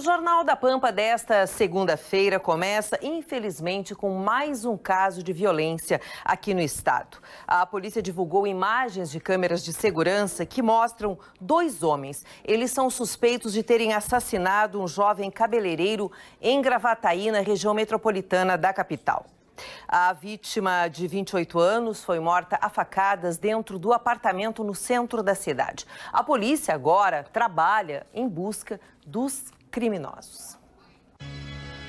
O Jornal da Pampa desta segunda-feira começa, infelizmente, com mais um caso de violência aqui no estado. A polícia divulgou imagens de câmeras de segurança que mostram dois homens. Eles são suspeitos de terem assassinado um jovem cabeleireiro em Gravataí, na região metropolitana da capital. A vítima de 28 anos foi morta a facadas dentro do apartamento no centro da cidade. A polícia agora trabalha em busca dos criminosos.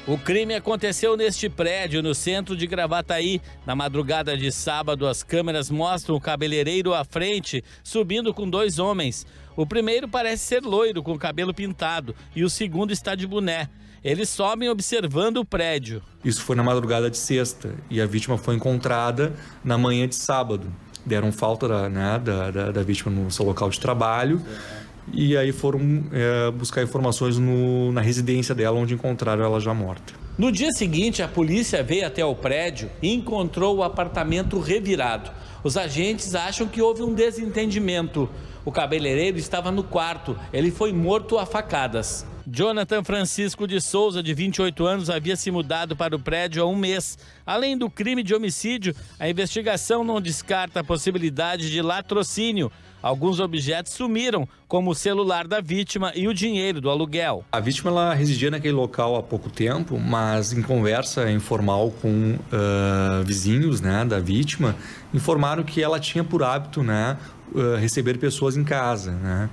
O crime aconteceu neste prédio, no centro de Gravataí. Na madrugada de sábado, as câmeras mostram o cabeleireiro à frente, subindo com dois homens. O primeiro parece ser loiro, com o cabelo pintado, e o segundo está de boné. Eles sobem observando o prédio. Isso foi na madrugada de sexta, e a vítima foi encontrada na manhã de sábado. Deram falta da, né, da, da, da vítima no seu local de trabalho. É e aí foram é, buscar informações no, na residência dela, onde encontraram ela já morta. No dia seguinte, a polícia veio até o prédio e encontrou o apartamento revirado. Os agentes acham que houve um desentendimento. O cabeleireiro estava no quarto, ele foi morto a facadas. Jonathan Francisco de Souza, de 28 anos, havia se mudado para o prédio há um mês. Além do crime de homicídio, a investigação não descarta a possibilidade de latrocínio Alguns objetos sumiram, como o celular da vítima e o dinheiro do aluguel. A vítima ela residia naquele local há pouco tempo, mas em conversa informal com uh, vizinhos né, da vítima, informaram que ela tinha por hábito né, uh, receber pessoas em casa. Né?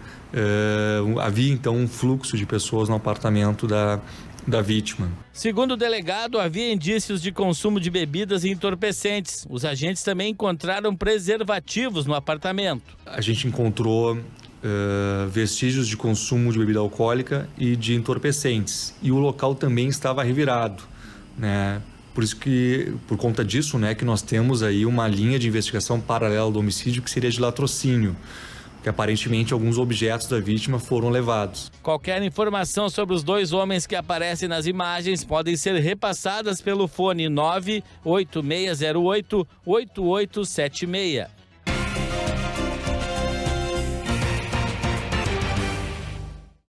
Uh, havia então um fluxo de pessoas no apartamento da, da vítima. Segundo o delegado, havia indícios de consumo de bebidas e entorpecentes. Os agentes também encontraram preservativos no apartamento. A gente gente encontrou uh, vestígios de consumo de bebida alcoólica e de entorpecentes. E o local também estava revirado, né? Por isso que, por conta disso, né, que nós temos aí uma linha de investigação paralela do homicídio que seria de latrocínio que aparentemente alguns objetos da vítima foram levados. Qualquer informação sobre os dois homens que aparecem nas imagens podem ser repassadas pelo fone 98608 8876.